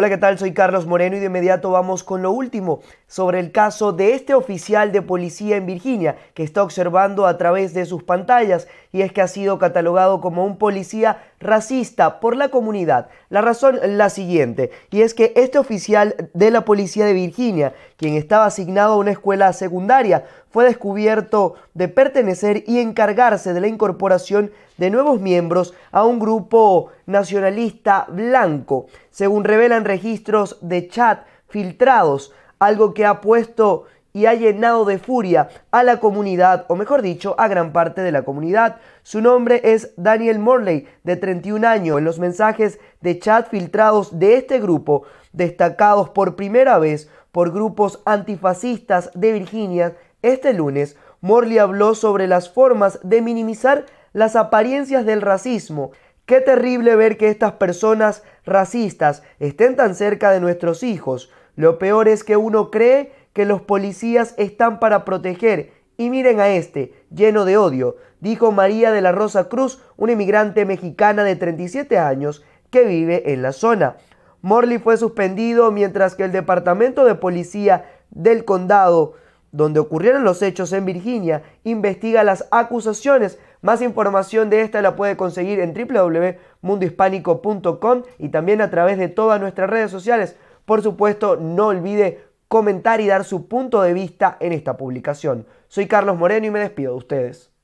Hola, ¿qué tal? Soy Carlos Moreno y de inmediato vamos con lo último sobre el caso de este oficial de policía en Virginia que está observando a través de sus pantallas y es que ha sido catalogado como un policía racista por la comunidad. La razón la siguiente, y es que este oficial de la policía de Virginia, quien estaba asignado a una escuela secundaria, fue descubierto de pertenecer y encargarse de la incorporación de nuevos miembros a un grupo nacionalista blanco, según revelan registros de chat filtrados, algo que ha puesto y ha llenado de furia a la comunidad, o mejor dicho, a gran parte de la comunidad. Su nombre es Daniel Morley, de 31 años. En los mensajes de chat filtrados de este grupo, destacados por primera vez por grupos antifascistas de Virginia, este lunes, Morley habló sobre las formas de minimizar las apariencias del racismo. Qué terrible ver que estas personas racistas estén tan cerca de nuestros hijos. Lo peor es que uno cree que los policías están para proteger. Y miren a este, lleno de odio, dijo María de la Rosa Cruz, una inmigrante mexicana de 37 años que vive en la zona. Morley fue suspendido mientras que el Departamento de Policía del Condado, donde ocurrieron los hechos en Virginia, investiga las acusaciones. Más información de esta la puede conseguir en www.mundohispánico.com y también a través de todas nuestras redes sociales. Por supuesto, no olvide comentar y dar su punto de vista en esta publicación. Soy Carlos Moreno y me despido de ustedes.